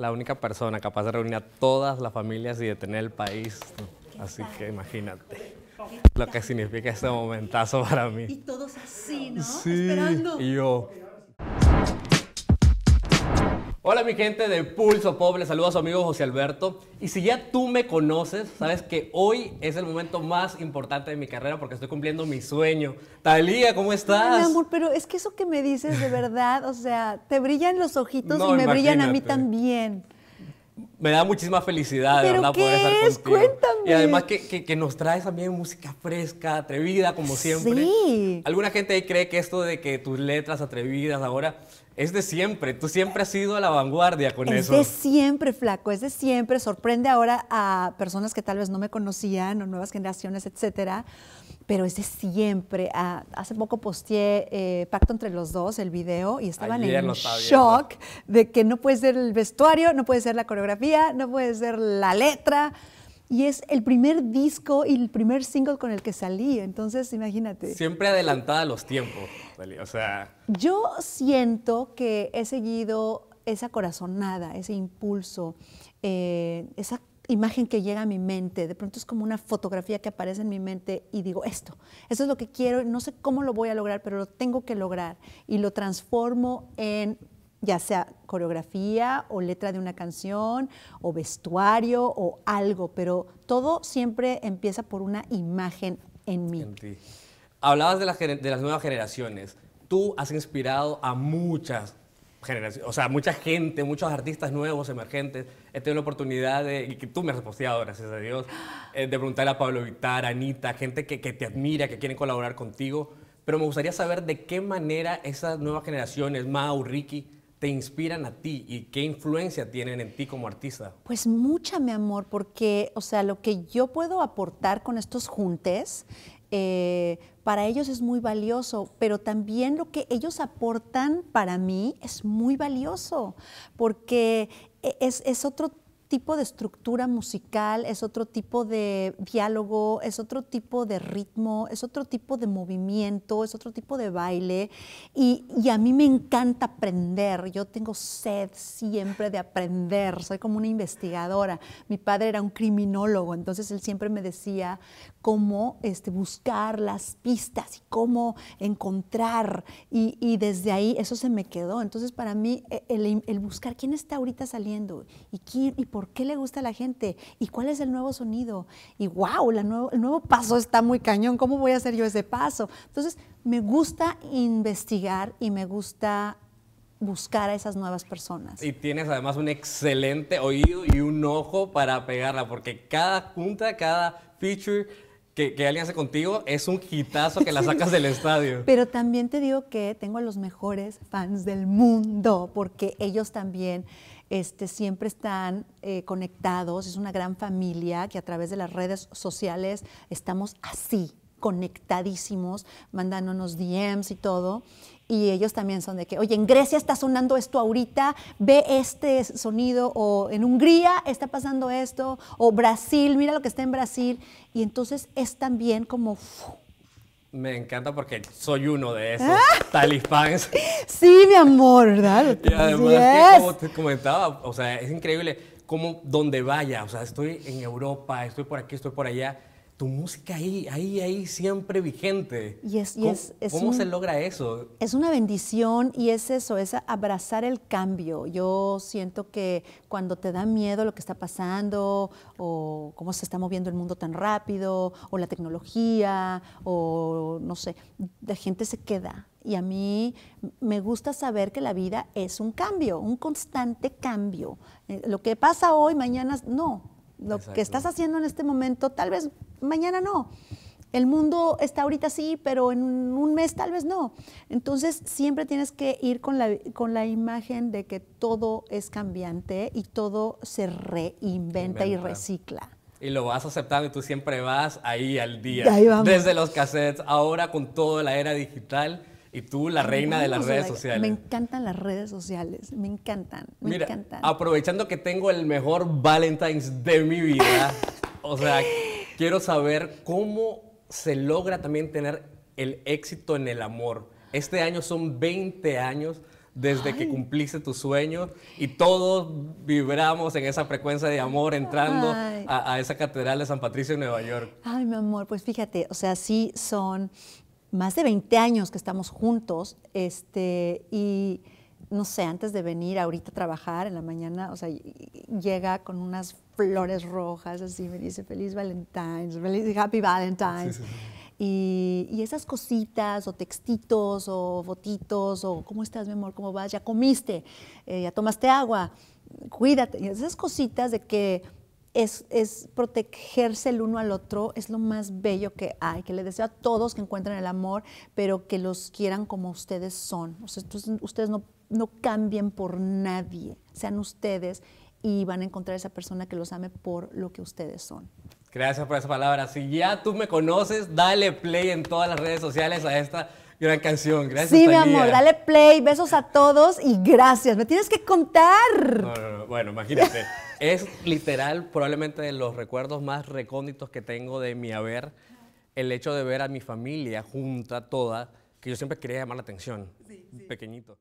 la única persona capaz de reunir a todas las familias y de tener el país. Así que imagínate lo que significa este momentazo para mí. Y todos así, ¿no? Esperando. yo, Hola mi gente de Pulso Pobre, saludos a su amigo José Alberto. Y si ya tú me conoces, sabes que hoy es el momento más importante de mi carrera porque estoy cumpliendo mi sueño. Talía, ¿cómo estás? pero es que eso que me dices de verdad, o sea, te brillan los ojitos y me brillan a mí también. Me da muchísima felicidad, de verdad, poder estar es? Cuéntame. Y además que, que, nos traes también música fresca, atrevida, como siempre. Sí. Alguna gente ahí cree que esto de que tus letras atrevidas ahora es de siempre, tú siempre has sido a la vanguardia con eso. Es de siempre, flaco, es de siempre. Sorprende ahora a personas que tal vez no me conocían o nuevas generaciones, etcétera, pero es de siempre. Ah, hace poco posteé eh, Pacto entre los dos, el video, y estaban en shock de que no puede ser el vestuario, no puede ser la coreografía, no puede ser la letra y es el primer disco y el primer single con el que salí. Entonces, imagínate. Siempre adelantada a los tiempos, o sea. Yo siento que he seguido esa corazonada, ese impulso, eh, esa imagen que llega a mi mente. De pronto es como una fotografía que aparece en mi mente y digo, esto, esto es lo que quiero, no sé cómo lo voy a lograr, pero lo tengo que lograr. Y lo transformo en ya sea coreografía o letra de una canción o vestuario o algo, pero todo siempre empieza por una imagen en mí. Hablabas de las, nuevas generaciones. Tú has inspirado a muchas generaciones, o sea, mucha gente, muchos artistas nuevos, emergentes. He tenido la oportunidad de, y que tú me has posteado, gracias a Dios, eh, de preguntarle a Pablo Vitar, Anita, gente que, te admira, que quieren colaborar contigo. Pero me gustaría saber de qué manera esas nuevas generaciones, Mau, Ricky, te inspiran a ti y qué influencia tienen en ti como artista? Pues mucha, mi amor, porque, o sea, lo que yo puedo aportar con estos juntes eh, para ellos es muy valioso, pero también lo que ellos aportan para mí es muy valioso, porque e-, es, es otro tipo de estructura musical, es otro tipo de diálogo, es otro tipo de ritmo, es otro tipo de movimiento, es otro tipo de baile. Y, y a mí me encanta aprender. Yo tengo sed siempre de aprender. Soy como una investigadora. Mi padre era un criminólogo, entonces él siempre me decía cómo este, buscar las pistas y cómo encontrar. Y, y desde ahí eso se me quedó. Entonces para mí e, el, el buscar quién está ahorita saliendo y, quién, y por por qué le gusta a la gente y cuál es el nuevo sonido. Y wow, la el nuevo paso está muy cañón, ¿cómo voy a hacer yo ese paso? Entonces, me gusta investigar y me gusta buscar a esas nuevas personas. Y tienes además un excelente oído y un ojo para pegarla, porque cada punta, cada feature que, alguien hace contigo es un hitazo que la sacas del estadio. Pero también te digo que tengo a los mejores fans del mundo, porque ellos también este, siempre están eh, conectados, es una gran familia que a través de las redes sociales estamos así, conectadísimos, mandándonos DMs y todo. Y ellos también son de que, oye, en Grecia está sonando esto ahorita, ve este sonido, o en Hungría está pasando esto, o Brasil, mira lo que está en Brasil. Y entonces es también como... Me encanta porque soy uno de esos ah. talifans. Sí, mi amor, ¿verdad? Y además, como te comentaba, o sea, es increíble cómo donde vaya, o sea, estoy en Europa, estoy por aquí, estoy por allá, tu música ahí, ahí, ahí, siempre vigente. Y ¿Cómo, se logra eso? Es una bendición y es eso, es abrazar el cambio. Yo siento que cuando te da miedo lo que está pasando o cómo se está moviendo el mundo tan rápido o la tecnología o no sé, la gente se queda. Y a mí me gusta saber que la vida es un cambio, un constante cambio. Eh, lo que pasa hoy, mañana, no, lo que estás haciendo en este momento, tal vez mañana no. El mundo está ahorita sí, pero en un mes tal vez no. Entonces siempre tienes que ir con la, con la imagen de que todo es cambiante y todo se reinventa y recicla. Y lo vas aceptar y tú siempre vas ahí al día. Desde los cassettes, ahora con toda la era digital, y tú, la reina de las redes sociales. Me encantan las redes sociales, me encantan, me Mira, Aprovechando que tengo el mejor Valentine's de mi vida, o sea, quiero saber cómo se logra también tener el éxito en el amor. Este año son 20 años desde que cumpliste tu sueño y todos vibramos en esa frecuencia de amor entrando a, a, esa catedral de San Patricio en Nueva York. Ay, mi amor, pues fíjate, o sea, sí son más de 20 años que estamos juntos, este, y no sé, antes de venir ahorita a trabajar en la mañana, o sea, llega con unas flores rojas, así me dice feliz Valentine's, feliz Happy Valentine's. Y, esas cositas, o textitos, o fotitos, o cómo estás, mi amor, cómo vas, ya comiste, eh, ya tomaste agua, cuídate. esas cositas de que es, es, protegerse el uno al otro, es lo más bello que hay, que le deseo a todos que encuentren el amor, pero que los quieran como ustedes son. O sea, ustedes no, no cambien por nadie, sean ustedes y van a encontrar esa persona que los ame por lo que ustedes son. Gracias por esa palabra. Si ya tú me conoces, dale play en todas las redes sociales a esta gran canción. Gracias. Sí, mi amor, dale play, besos a todos y gracias. Me tienes que contar. Bueno, imagínate. Es literal, probablemente de los recuerdos más recónditos que tengo de mi haber, el hecho de ver a mi familia junta toda, que yo siempre quería llamar la atención, pequeñito.